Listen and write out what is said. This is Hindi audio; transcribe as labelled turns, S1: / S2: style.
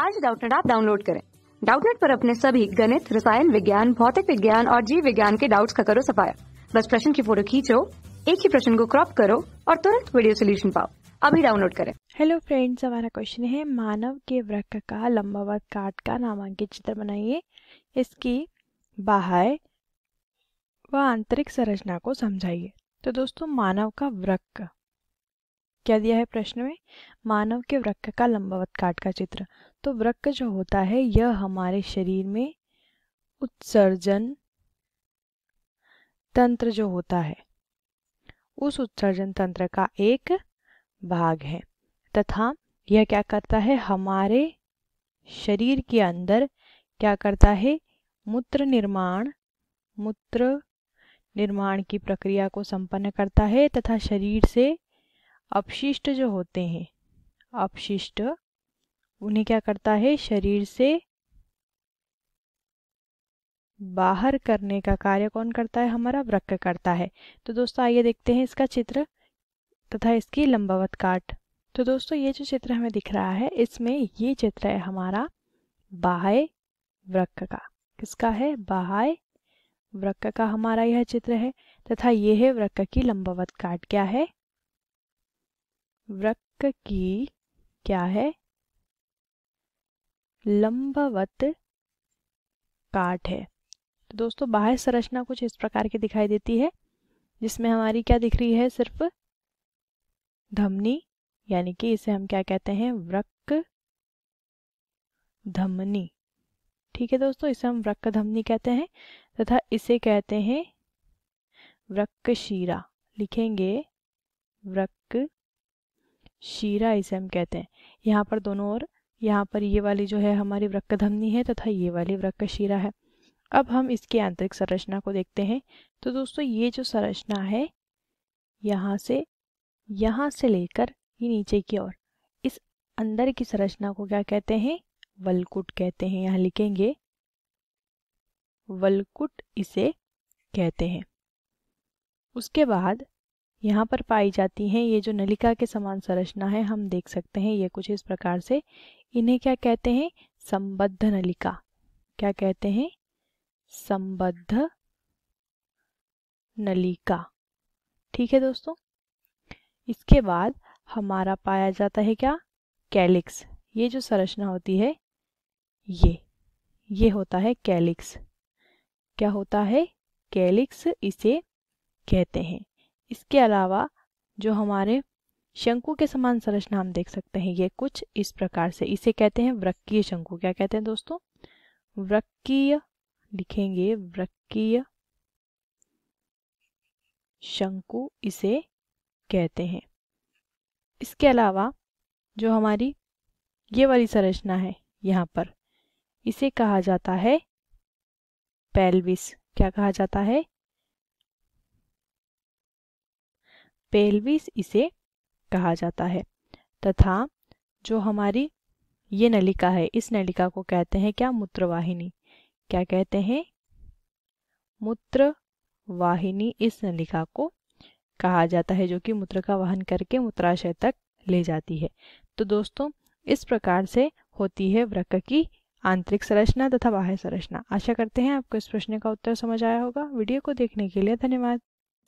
S1: आज डाउटनेट आप डाउनलोड करें डाउटनेट पर अपने सभी गणित रसायन विज्ञान भौतिक विज्ञान और जीव विज्ञान के डाउट्स का करो सफाया बस प्रश्न की फोटो खींचो एक ही प्रश्न को क्रॉप करो और तुरंत वीडियो सोल्यूशन पाओ अभी डाउनलोड करें हेलो फ्रेंड्स हमारा क्वेश्चन है मानव के वृक्क का लंबावत काट का नामांकित चित्र बनाइए इसकी बाहर व आंतरिक संरचना को समझाइए तो दोस्तों मानव का वृक्क क्या दिया है प्रश्न में मानव के वृक्ष का लंबावत काट का चित्र तो वृक्क जो होता है यह हमारे शरीर में उत्सर्जन तंत्र जो होता है उस उत्सर्जन तंत्र का एक भाग है तथा यह क्या करता है हमारे शरीर के अंदर क्या करता है मूत्र निर्माण मूत्र निर्माण की प्रक्रिया को संपन्न करता है तथा शरीर से अपशिष्ट जो होते हैं अपशिष्ट उन्हें क्या करता है शरीर से बाहर करने का कार्य कौन करता है हमारा वृक्क करता है तो दोस्तों आइए देखते हैं इसका चित्र तथा इसकी लंबावत काट तो दोस्तों ये जो चित्र हमें दिख रहा है इसमें ये चित्र है हमारा बाह्य वृक्क का किसका है बाह्य वृक्क का हमारा यह चित्र है तथा ये है वृक्क की लंबावत काट क्या है वृक्क की क्या है लंबवत काट है तो दोस्तों बाह्य संरचना कुछ इस प्रकार की दिखाई देती है जिसमें हमारी क्या दिख रही है सिर्फ धमनी यानी कि इसे हम क्या कहते हैं वृक्क धमनी ठीक है दोस्तों इसे हम वृक्क धमनी कहते हैं तथा इसे कहते हैं वृक्क शीरा लिखेंगे वृक्क शीरा इसे हम कहते हैं यहाँ पर दोनों ओर यहाँ पर ये वाली जो है हमारी वृक्क धमनी है तथा ये वाली वृक्क शीरा है अब हम इसकी आंतरिक संरचना को देखते हैं तो दोस्तों ये जो संरचना है यहाँ से यहाँ से लेकर ये नीचे की ओर इस अंदर की संरचना को क्या कहते हैं वलकुट कहते हैं यहाँ लिखेंगे वलकुट इसे कहते हैं उसके बाद यहाँ पर पाई जाती हैं ये जो नलिका के समान संरचना है हम देख सकते हैं ये कुछ इस प्रकार से इन्हें क्या कहते हैं संबद्ध नलिका क्या कहते हैं संबद्ध नलिका ठीक है दोस्तों इसके बाद हमारा पाया जाता है क्या कैलिक्स ये जो संरचना होती है ये ये होता है कैलिक्स क्या होता है कैलिक्स इसे कहते हैं इसके अलावा जो हमारे शंकु के समान संरचना हम देख सकते हैं ये कुछ इस प्रकार से इसे कहते हैं वृक्कीय शंकु क्या कहते हैं दोस्तों वृक्कीय लिखेंगे वृक्कीय शंकु इसे कहते हैं इसके अलावा जो हमारी ये वाली संरचना है यहाँ पर इसे कहा जाता है पेल्विस क्या कहा जाता है पेल्विस इसे कहा जाता है तथा जो हमारी ये नलिका है इस नलिका को कहते हैं क्या मूत्रवाहिनी क्या कहते हैं मूत्रवाहिनी इस नलिका को कहा जाता है जो कि मूत्र का वाहन करके मूत्राशय तक ले जाती है तो दोस्तों इस प्रकार से होती है वृक्क की आंतरिक संरचना तथा बाह्य संरचना आशा करते हैं आपको इस प्रश्न का उत्तर समझ आया होगा वीडियो को देखने के लिए धन्यवाद